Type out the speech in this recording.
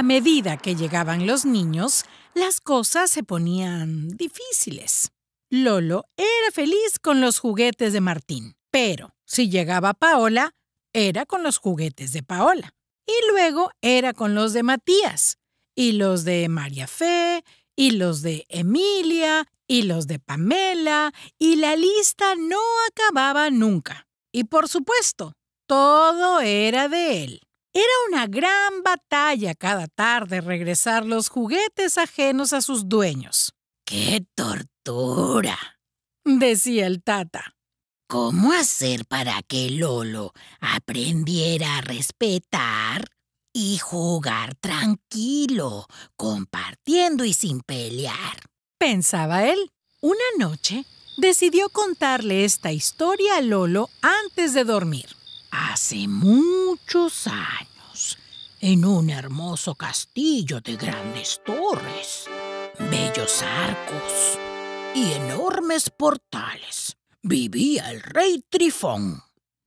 A medida que llegaban los niños, las cosas se ponían difíciles. Lolo era feliz con los juguetes de Martín, pero si llegaba Paola, era con los juguetes de Paola. Y luego era con los de Matías, y los de María Fe, y los de Emilia, y los de Pamela, y la lista no acababa nunca. Y por supuesto, todo era de él. Era una gran batalla cada tarde regresar los juguetes ajenos a sus dueños. ¡Qué tortura! decía el tata. ¿Cómo hacer para que Lolo aprendiera a respetar y jugar tranquilo, compartiendo y sin pelear? pensaba él. Una noche decidió contarle esta historia a Lolo antes de dormir hace muchos años, en un hermoso castillo de grandes torres, bellos arcos y enormes portales, vivía el rey Trifón